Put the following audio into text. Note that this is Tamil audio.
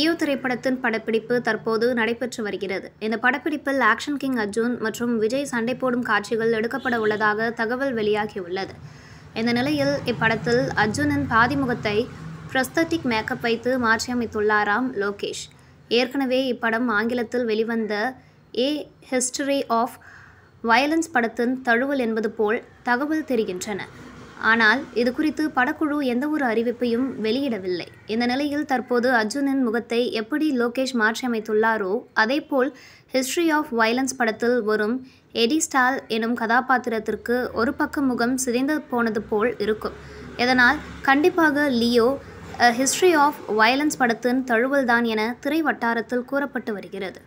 லியோ திரைப்படத்தின் படப்பிடிப்பு தற்போது நடைபெற்று வருகிறது இந்த படப்பிடிப்பில் ஆக்ஷன் கிங் அர்ஜுன் மற்றும் விஜய் சண்டை போடும் காட்சிகள் எடுக்கப்பட உள்ளதாக தகவல் வெளியாகியுள்ளது இந்த நிலையில் இப்படத்தில் அர்ஜுனின் பாதிமுகத்தை பிரஸ்தட்டிக் மேக்கப் வைத்து மாற்றியமைத்துள்ளாராம் லோகேஷ் ஏற்கனவே இப்படம் ஆங்கிலத்தில் வெளிவந்த ஏ ஹிஸ்டரி ஆஃப் வயலன்ஸ் படத்தின் தழுவல் என்பது போல் தகவல் தெரிகின்றன ஆனால் இது குறித்து படக்குழு எந்த ஒரு அறிவிப்பையும் வெளியிடவில்லை இந்த நிலையில் தற்போது அர்ஜுனின் முகத்தை எப்படி லோகேஷ் மாற்றியமைத்துள்ளாரோ அதேபோல் ஹிஸ்ட்ரி ஆஃப் வயலன்ஸ் படத்தில் வரும் எடி ஸ்டால் எனும் கதாபாத்திரத்திற்கு ஒரு பக்க முகம் சிதைந்து போனது போல் இருக்கும் இதனால் கண்டிப்பாக லியோ ஹிஸ்ட்ரி ஆஃப் வயலன்ஸ் படத்தின் தழுவல்தான் என திரை வட்டாரத்தில் கூறப்பட்டு வருகிறது